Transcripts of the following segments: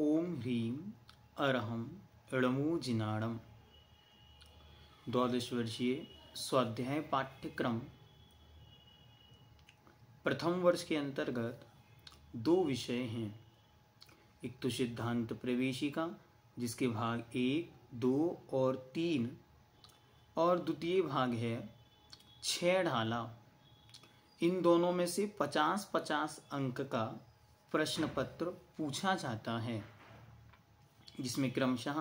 ओम ह्रीम अरहम रणमो जिनाणम द्वादश वर्षीय स्वाध्याय पाठ्यक्रम प्रथम वर्ष के अंतर्गत दो विषय हैं एक तो सिद्धांत प्रवेशिका जिसके भाग एक दो और तीन और द्वितीय भाग है छः ढाला इन दोनों में से पचास पचास अंक का प्रश्न पत्र पूछा जाता है जिसमें क्रमशः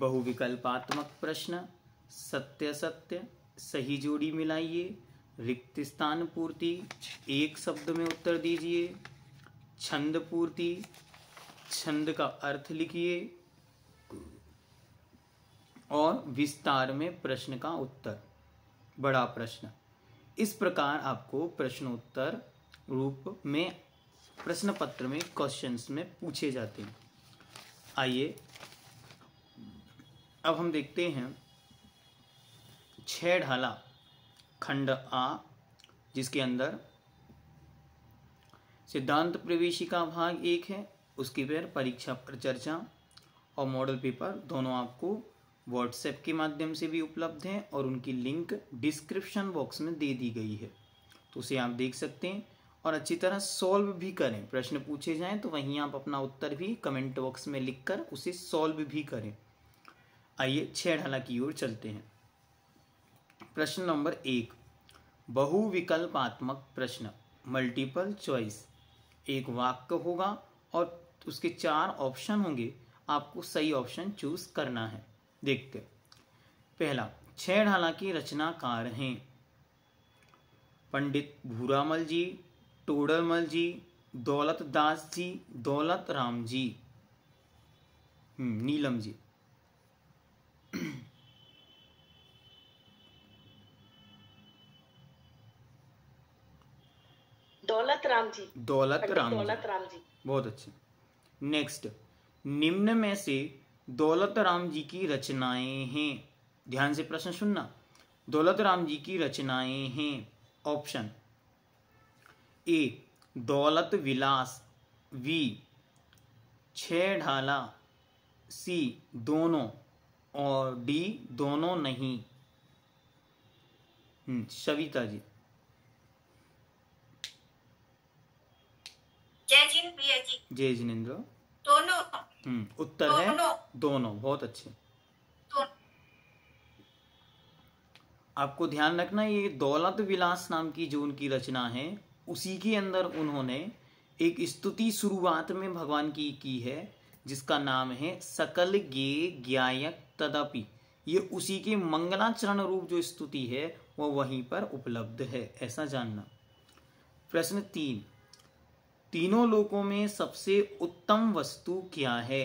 बहुविकल्पात्मक प्रश्न सत्य सत्य सही जोड़ी मिलाइए रिक्त स्थान पूर्ति एक शब्द में उत्तर दीजिए छंद पूर्ति छंद का अर्थ लिखिए और विस्तार में प्रश्न का उत्तर बड़ा प्रश्न इस प्रकार आपको प्रश्नोत्तर रूप में प्रश्न पत्र में क्वेश्चंस में पूछे जाते हैं आइए अब हम देखते हैं छह ढाला खंड आ जिसके अंदर सिद्धांत प्रवेशिका भाग एक है उसके फिर परीक्षा पर चर्चा और मॉडल पेपर दोनों आपको व्हाट्सएप के माध्यम से भी उपलब्ध हैं और उनकी लिंक डिस्क्रिप्शन बॉक्स में दे दी गई है तो उसे आप देख सकते हैं और अच्छी तरह सॉल्व भी करें प्रश्न पूछे जाएं तो वहीं आप अपना उत्तर भी कमेंट बॉक्स में लिखकर उसे सॉल्व भी करें आइए छह ढाला की ओर चलते हैं प्रश्न नंबर एक बहुविकल्पात्मक प्रश्न मल्टीपल चॉइस एक वाक्य होगा और उसके चार ऑप्शन होंगे आपको सही ऑप्शन चूज करना है देखते पहला छह ढाला की रचनाकार हैं पंडित भूरामल जी टोडरमल जी दौलत दास जी दौलत राम जी हम्म, नीलम जी दौलत राम जी दौलत राम दौलत राम जी बहुत अच्छे नेक्स्ट निम्न में से दौलत राम जी की रचनाएं हैं ध्यान से प्रश्न सुनना दौलत राम जी की रचनाएं हैं ऑप्शन ए दौलत विलास वी छः ढाला सी दोनों और डी दोनों नहीं हम्म, सविता जी जय जी जय जिनेन्द्र दोनों हम्म, उत्तर दोनों। है दोनों बहुत अच्छे आपको ध्यान रखना ये दौलत विलास नाम की जो उनकी रचना है उसी के अंदर उन्होंने एक स्तुति शुरुआत में भगवान की की है जिसका नाम है सकल गे ज्ञायक तदपि ये उसी के मंगलाचरण रूप जो स्तुति है वह वहीं पर उपलब्ध है ऐसा जानना प्रश्न तीन तीनों लोकों में सबसे उत्तम वस्तु क्या है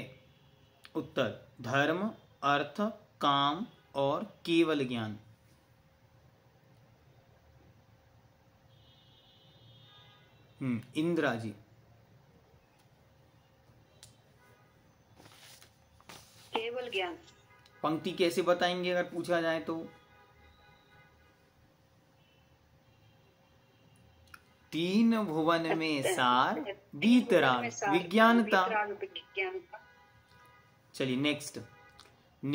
उत्तर धर्म अर्थ काम और केवल ज्ञान हम्म। इंदिरा जी केवल ज्ञान पंक्ति कैसे बताएंगे अगर पूछा जाए तो तीन भुवन में सार बीतरा विज्ञानता चलिए नेक्स्ट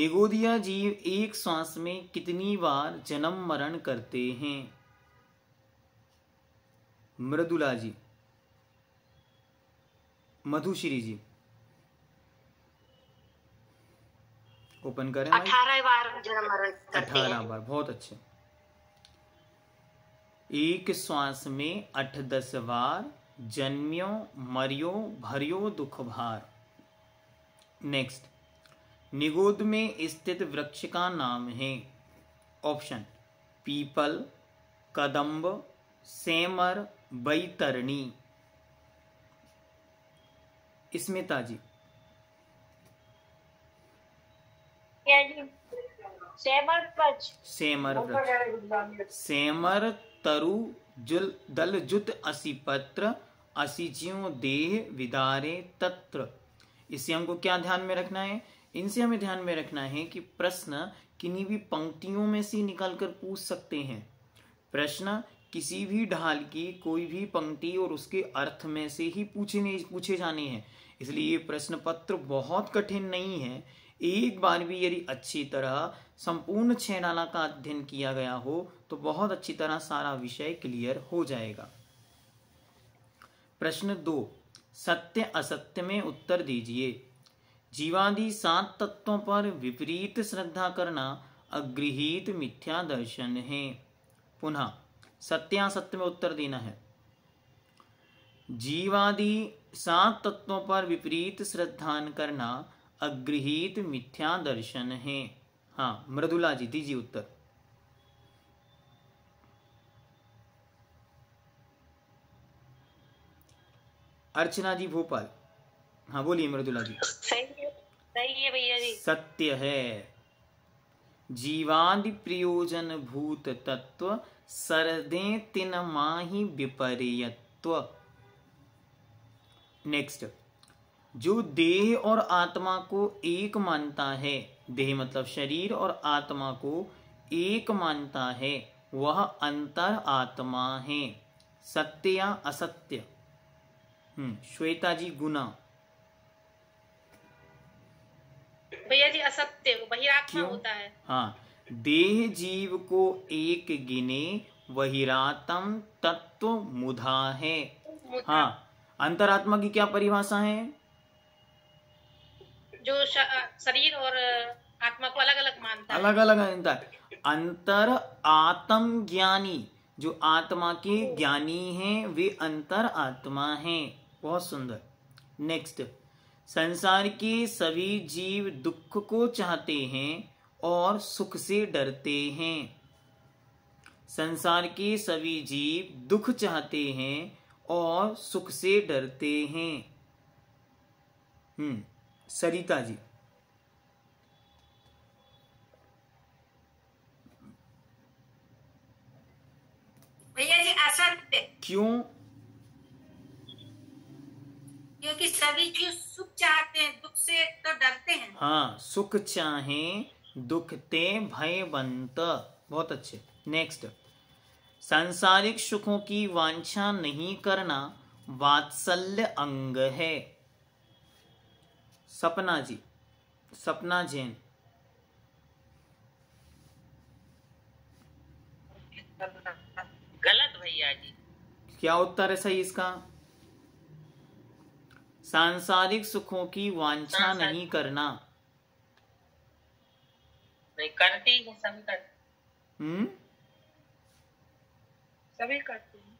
निगोदिया जीव एक श्वास में कितनी बार जन्म मरण करते हैं मृदुला जी मधुश्री जी ओपन करें अठारह बार बार बहुत अच्छे एक श्वास में अठ दस बार जन्मियो मरियो भरियो दुख भार नेक्स्ट निगोद में स्थित वृक्ष का नाम है ऑप्शन पीपल कदम्ब सेमर बैतरणी स्मिता जी सेमर सेमर तरु जुल दल जुत असी पत्र असी असिचियों देह विदारे तत्र इसे हमको क्या ध्यान में रखना है इनसे हमें ध्यान में रखना है कि प्रश्न किन्हीं भी पंक्तियों में से निकालकर पूछ सकते हैं प्रश्न किसी भी ढाल की कोई भी पंक्ति और उसके अर्थ में से ही पूछने पूछे जाने हैं इसलिए ये प्रश्न पत्र बहुत कठिन नहीं है एक बार भी यदि अच्छी तरह संपूर्ण छः का अध्ययन किया गया हो तो बहुत अच्छी तरह सारा विषय क्लियर हो जाएगा प्रश्न दो सत्य असत्य में उत्तर दीजिए जीवादि सात तत्वों पर विपरीत श्रद्धा करना अगृहित मिथ्या दर्शन है पुनः सत्यासत्य में उत्तर देना है जीवादि सात तत्वों पर विपरीत श्रद्धान करना अगृहित मिथ्या दर्शन है हाँ मृदुला जी दीजिए उत्तर अर्चना जी भोपाल हाँ बोलिए मृदुला जी सही है सही है भैया जी सत्य है जीवादि प्रयोजन भूत तत्व सरदे तिन माही विपरीयत्व नेक्स्ट जो देह और आत्मा को एक मानता है देह मतलब शरीर और आत्मा को एक मानता है वह अंतर आत्मा है सत्य या असत्य हम्म, श्वेता जी गुना भैया जी असत्य बहिरात्मा होता है हाँ देह जीव को एक गिने वहिरातम तत्व मुधा है हाँ अंतरात्मा की क्या परिभाषा है जो शरीर और आत्मा को अलग अलग मानता अलग अलग मानता है अंतर आत्म ज्ञानी जो आत्मा के ज्ञानी हैं वे अंतर आत्मा हैं बहुत सुंदर नेक्स्ट संसार के सभी जीव दुख को चाहते हैं और सुख से डरते हैं संसार के सभी जीव दुख चाहते हैं और सुख से डरते हैं हम्म सरिता जी भैया जी असत्य क्यों क्योंकि सभी जीव सुख चाहते हैं दुख से तो डरते हैं हाँ सुख चाहें दुखते भयवंत बहुत अच्छे नेक्स्ट सांसारिक सुखों की वांछा नहीं करना वात्सल्य अंग है सपना जी सपना जैन गलत भैया जी क्या उत्तर है सही इसका सांसारिक सुखों की वांछा नहीं करना नहीं करते ही सभी करते हम्म सभी करते हैं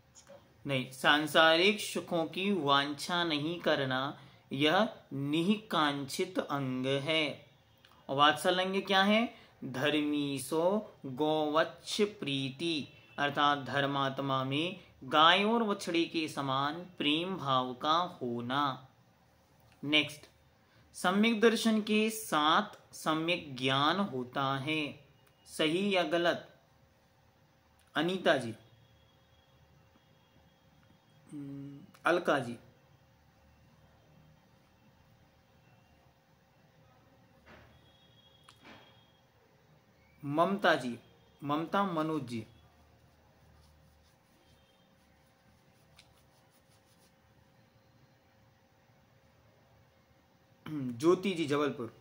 नहीं सांसारिक सुखों की वांछा नहीं करना यह निकांक्षित अंग है वात्सल्य क्या है धर्मी सो गोवच्छ प्रीति अर्थात धर्मात्मा में गाय और वछड़ी के समान प्रेम भाव का होना नेक्स्ट सम्यक दर्शन के सात सम्यक ज्ञान होता है सही या गलत अनीता जी हम्म, अलका जी ममता जी ममता मनोज जी हम्म, ज्योति जी जबलपुर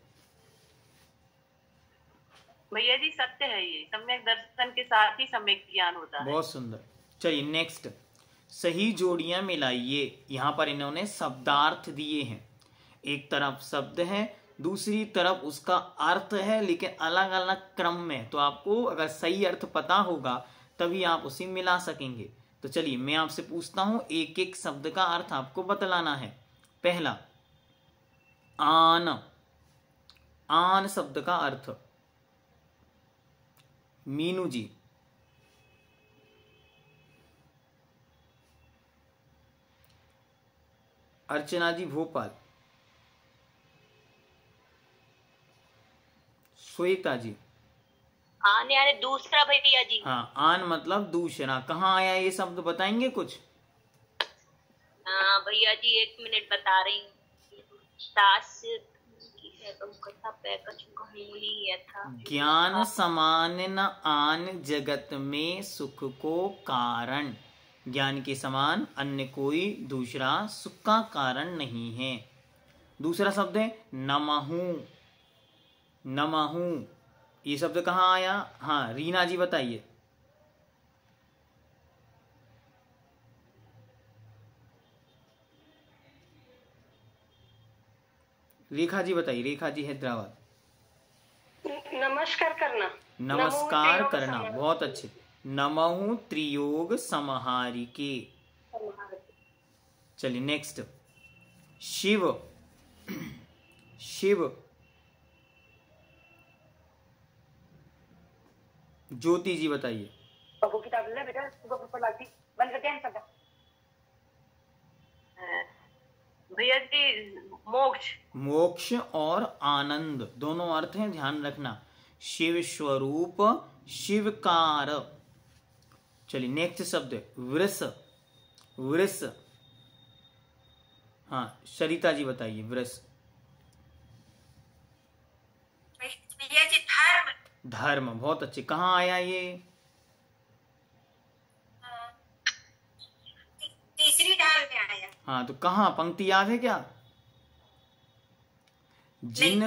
भैया जी सत्य है ये सम्यक दर्शन के साथ ही सम्यक ज्ञान होता है बहुत सुंदर चलिए नेक्स्ट सही जोड़ियां मिलाइए यहाँ पर इन्होंने शब्दार्थ दिए हैं एक तरफ शब्द है दूसरी तरफ उसका अर्थ है लेकिन अलग अलग क्रम में तो आपको अगर सही अर्थ पता होगा तभी आप उसे मिला सकेंगे तो चलिए मैं आपसे पूछता हूं एक एक शब्द का अर्थ आपको बतलाना है पहला आन आन शब्द का अर्थ मीनू जी अर्चना जी भोपाल श्वेता जी आन हाँ, यानी दूसरा भैया जी हाँ आन मतलब दूसरा कहाँ आया ये शब्द बताएंगे कुछ हाँ, भैया जी एक मिनट बता रही हूँ तो ज्ञान समान न आन जगत में सुख को कारण ज्ञान के समान अन्य कोई दूसरा सुख का कारण नहीं है दूसरा शब्द है नमहू नमहू ये शब्द कहाँ आया हाँ रीना जी बताइए रेखा जी बताइए रेखा जी हैदराबाद नमस्कार करना नमस्कार करना बहुत अच्छे नमो त्रियोग समहारी के चलिए नेक्स्ट शिव शिव ज्योति जी बताइए भैया जी मोक्ष मोक्ष और आनंद दोनों अर्थ हैं ध्यान रखना शिव स्वरूप शिवकार चलिए नेक्स्ट शब्द वृष वृष हाँ सरिता जी बताइए वृष धर्म धर्म बहुत अच्छे कहाँ आया ये तीसरी डाल में आया हाँ तो कहाँ पंक्ति याद है क्या जिन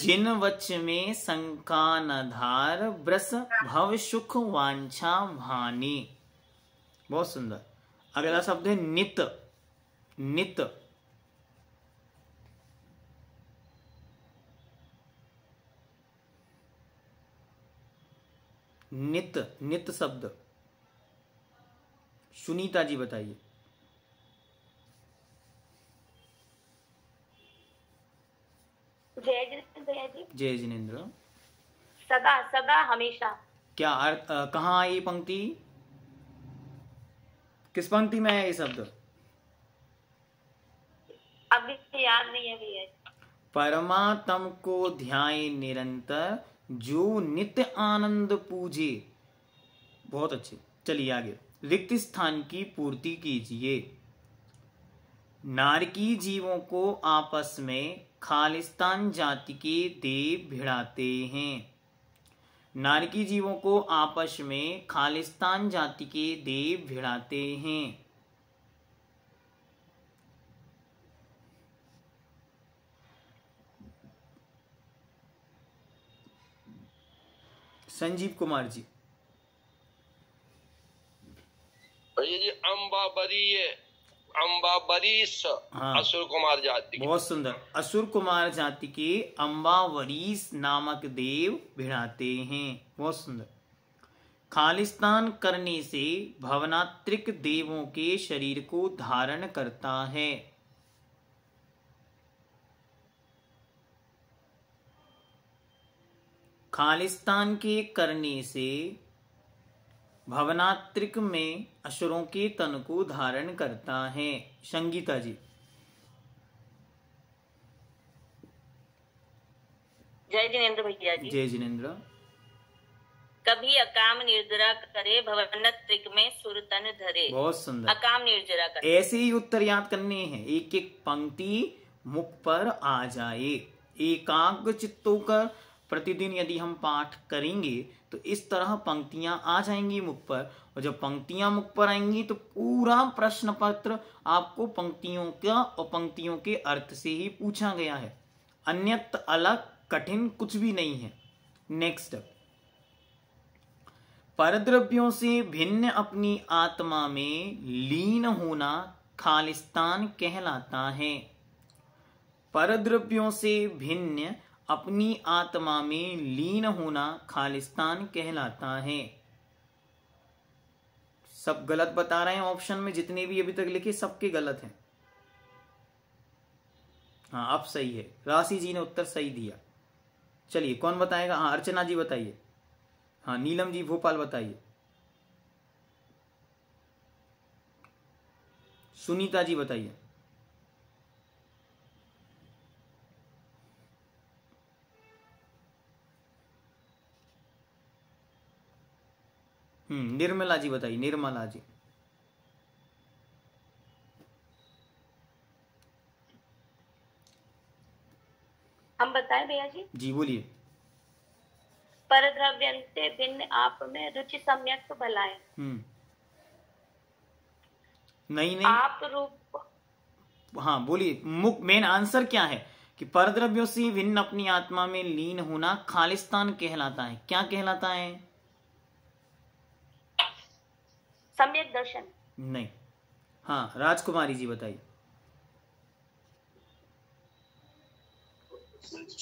जिन वच में संकान धार ब्रस हाँ। भव सुख वांछा भानी बहुत सुंदर अगला शब्द है नित नित नित नित शब्द सुनीता जी बताइए जय जिनेन्द्र भैया जी जय जिनेन्द्र सदा सदा हमेशा क्या अर्थ कहाँ आई पंक्ति किस पंक्ति में है ये शब्द परमात्म को ध्यान निरंतर जो नित्य आनंद पूजे बहुत अच्छे चलिए आगे रिक्त स्थान की पूर्ति कीजिए नारकी जीवों को आपस में खालिस्तान जाति के देव भिड़ाते हैं नारकी जीवों को आपस में खालिस्तान जाति के देव भिड़ाते हैं संजीव कुमार जी ये अंबाबरी है अम्बावरीस हाँ। असुर कुमार जाति बहुत सुंदर असुर कुमार जाति के अम्बावरीस नामक देव भिड़ाते हैं बहुत सुंदर खालिस्तान करने से भवनात्रिक देवों के शरीर को धारण करता है खालिस्तान के करने से भवनात्रिक में अशरों के तन को धारण करता है संगीता जी जय जिनेन्द्र भैया जी जय जिनेन्द्र कभी अकाम निर्जरा करे भवनात्रिक त्रिक में तन धरे बहुत सुंदर अकाम निर्जरा करे ऐसे ही उत्तर याद करने हैं एक एक पंक्ति मुख पर आ जाए एकाग्र चित्तों का प्रतिदिन यदि हम पाठ करेंगे तो इस तरह पंक्तियां आ जाएंगी मुख पर और जब पंक्तियां मुख पर आएंगी तो पूरा प्रश्न पत्र आपको पंक्तियों का और पंक्तियों के अर्थ से ही पूछा गया है अन्यत अलग कठिन कुछ भी नहीं है नेक्स्ट परद्रव्यों से भिन्न अपनी आत्मा में लीन होना खालिस्तान कहलाता है परद्रव्यों से भिन्न अपनी आत्मा में लीन होना खालिस्तान कहलाता है सब गलत बता रहे हैं ऑप्शन में जितने भी अभी तक लिखे सबके गलत हैं हाँ अब सही है राशि जी ने उत्तर सही दिया चलिए कौन बताएगा हाँ अर्चना जी बताइए हाँ नीलम जी भोपाल बताइए सुनीता जी बताइए हम्म, निर्मला जी बताइए निर्मला जी हम बताए भैया जी जी बोलिए पर द्रव्यंते भिन्न आप में रुचि सम्यक तो भलाए हम्म। नहीं नहीं आप रूप हाँ बोलिए मुख मेन आंसर क्या है कि परद्रव्यों से भिन्न अपनी आत्मा में लीन होना खालिस्तान कहलाता है क्या कहलाता है दर्शन नहीं हाँ राजकुमारी जी बताइए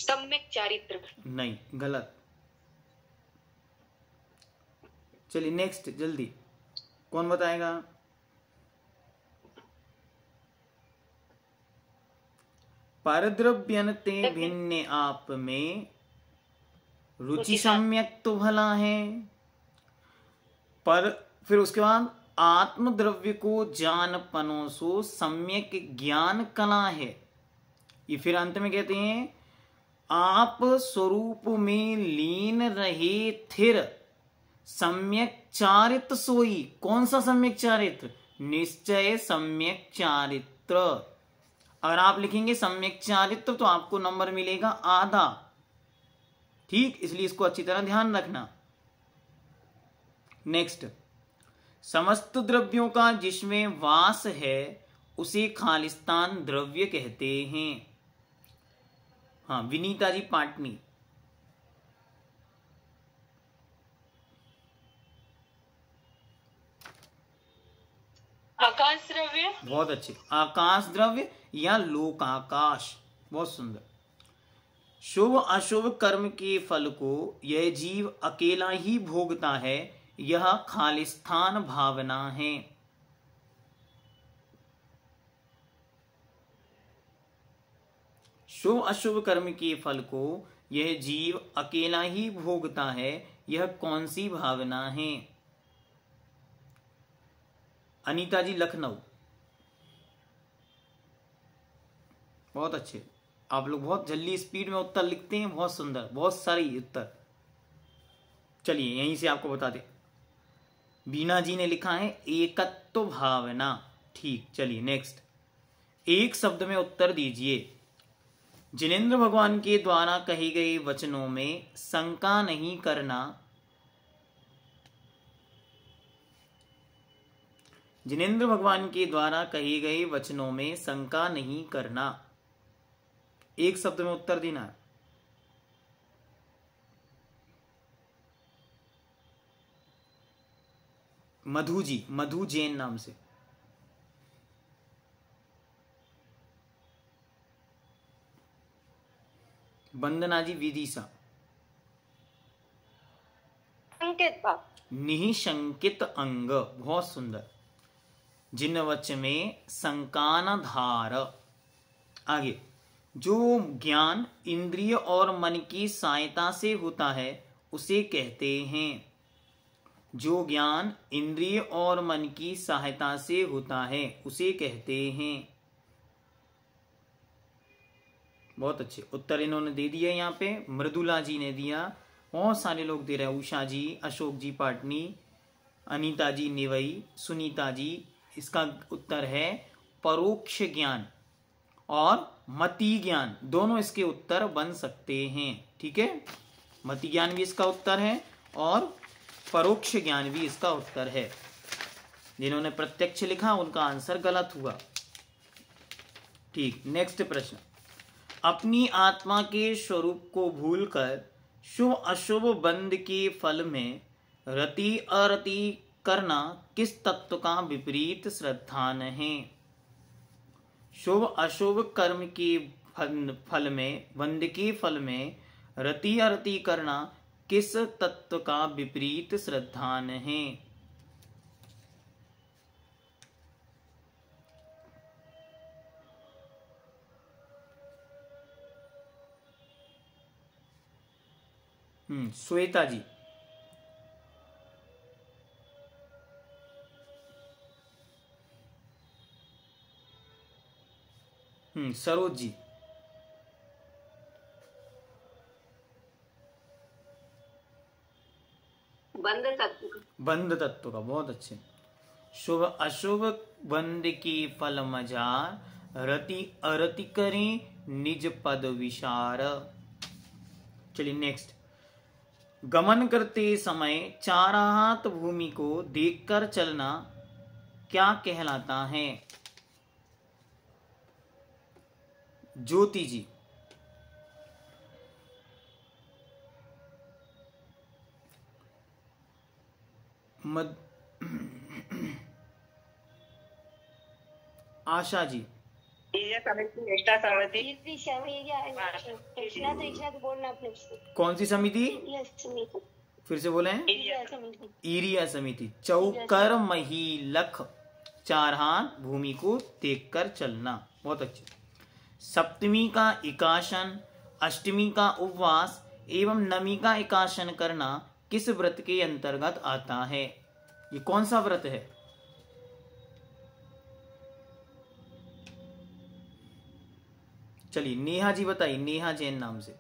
सम्यक चारित्र नहीं गलत चलिए नेक्स्ट जल्दी कौन बताएगा पारद्रव्यनते भिन्न आप में रुचि सम्यक तो भला है पर फिर उसके बाद आत्मद्रव्य को जानपनों सो सम्यक ज्ञान कला है ये फिर अंत में कहते हैं आप स्वरूप में लीन रहे थिर सम्यक चारित्र सोई कौन सा सम्यक चारित्र निश्चय सम्यक चारित्र अगर आप लिखेंगे सम्यक चारित्र तो आपको नंबर मिलेगा आधा ठीक इसलिए इसको अच्छी तरह ध्यान रखना नेक्स्ट समस्त द्रव्यों का जिसमें वास है उसे खालिस्तान द्रव्य कहते हैं हाँ विनीता जी पाटनी आकाश द्रव्य बहुत अच्छे आकाश द्रव्य या लोक आकाश बहुत सुंदर शुभ अशुभ कर्म के फल को यह जीव अकेला ही भोगता है यह खालिस्थान भावना है शुभ अशुभ कर्म के फल को यह जीव अकेला ही भोगता है यह कौन सी भावना है अनीता जी लखनऊ बहुत अच्छे आप लोग बहुत जल्दी स्पीड में उत्तर लिखते हैं बहुत सुंदर बहुत सारी उत्तर चलिए यहीं से आपको बता दें बीना जी ने लिखा है एकत्व भावना ठीक चलिए नेक्स्ट एक शब्द में उत्तर दीजिए जिनेन्द्र भगवान के द्वारा कही गई वचनों में शंका नहीं करना जिनेन्द्र भगवान के द्वारा कही गई वचनों में शंका नहीं करना एक शब्द में उत्तर देना है मधु जी मधु जैन नाम से वंदना जी विदिशा निशंकित अंग बहुत सुंदर जिन वच में संकान धार आगे जो ज्ञान इंद्रिय और मन की सहायता से होता है उसे कहते हैं जो ज्ञान इंद्रिय और मन की सहायता से होता है उसे कहते हैं बहुत अच्छे उत्तर इन्होंने दे दिया यहाँ पे मृदुला जी ने दिया बहुत सारे लोग दे रहे उषा जी अशोक जी पाटनी अनीता जी निवई सुनीता जी इसका उत्तर है परोक्ष ज्ञान और मति ज्ञान दोनों इसके उत्तर बन सकते हैं ठीक है मति ज्ञान भी इसका उत्तर है और परोक्ष ज्ञान भी इसका उत्तर है जिन्होंने प्रत्यक्ष लिखा उनका आंसर गलत हुआ ठीक नेक्स्ट प्रश्न अपनी आत्मा के स्वरूप को भूलकर शुभ अशुभ बंद के फल में रति अरति करना किस तत्व का विपरीत श्रद्धान है शुभ अशुभ कर्म के फल में बंद के फल में रति अरति करना किस तत्व का विपरीत श्रद्धान है हम्म, श्वेता जी हम्म सरोज जी बंद तत्व का बहुत अच्छे शुभ अशुभ बंद की फल मजार रति अरति करें निज पद विशार चलिए नेक्स्ट गमन करते समय चाराहत हाथ भूमि को देखकर चलना क्या कहलाता है ज्योति जी मोहम्मद आशा जी कौन सी समिति फिर से बोले ईरिया समिति चौकर मही लख चार हाथ भूमि को देख कर चलना बहुत अच्छे सप्तमी का इकाशन अष्टमी का उपवास एवं नमी का इकाशन करना किस व्रत के अंतर्गत आता है ये कौन सा व्रत है चलिए नेहा जी बताइए नेहा जैन नाम से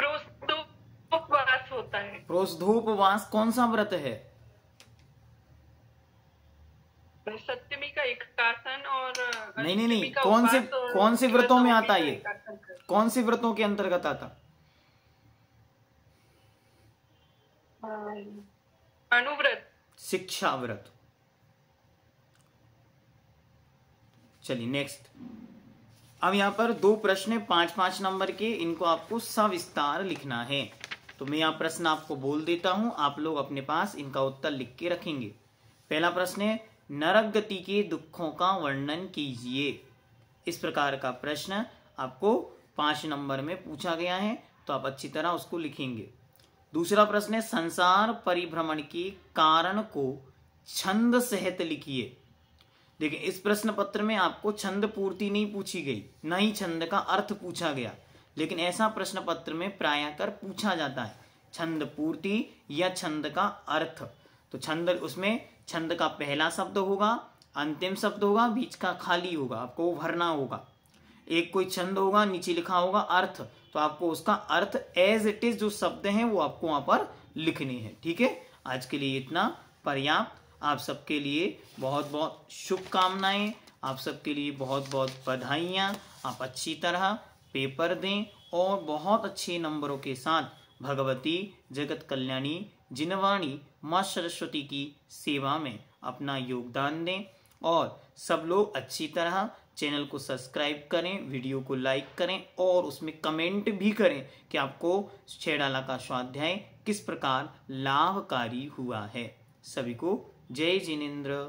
प्रोस्तोपवास होता है कौन सा व्रत है सत्यमी का एक और नहीं नहीं नहीं कौन से कौन से व्रतों में आता है ये कौन से व्रतों के अंतर्गत आता अनुव्रत शिक्षा व्रत चलिए नेक्स्ट अब यहां पर दो प्रश्न पांच पांच नंबर के इनको आपको सविस्तार लिखना है तो मैं यहाँ प्रश्न आपको बोल देता हूं आप लोग अपने पास इनका उत्तर लिख के रखेंगे पहला प्रश्न है नरक गति के दुखों का वर्णन कीजिए इस प्रकार का प्रश्न आपको पाँच नंबर में पूछा गया है तो आप अच्छी तरह उसको लिखेंगे दूसरा प्रश्न है संसार परिभ्रमण के कारण को छंद सहित लिखिए देखिए इस प्रश्न पत्र में आपको छंद पूर्ति नहीं पूछी गई न ही छंद का अर्थ पूछा गया लेकिन ऐसा प्रश्न पत्र में प्रायकर पूछा जाता है छंद पूर्ति या छंद का अर्थ तो छंद उसमें छंद का पहला शब्द होगा अंतिम शब्द होगा बीच का खाली होगा आपको भरना होगा एक कोई छंद होगा नीचे लिखा होगा अर्थ तो आपको उसका अर्थ एज इट इज जो शब्द हैं वो आपको वहां पर लिखनी है ठीक है आज के लिए इतना पर्याप्त आप सबके लिए बहुत बहुत शुभकामनाएं आप सबके लिए बहुत बहुत बधाइयाँ आप अच्छी तरह पेपर दें और बहुत अच्छे नंबरों के साथ भगवती जगत कल्याणी जिनवाणी माँ सरस्वती की सेवा में अपना योगदान दें और सब लोग अच्छी तरह चैनल को सब्सक्राइब करें वीडियो को लाइक करें और उसमें कमेंट भी करें कि आपको छेड़ाला का स्वाध्याय किस प्रकार लाभकारी हुआ है सभी को जय जिनेन्द्र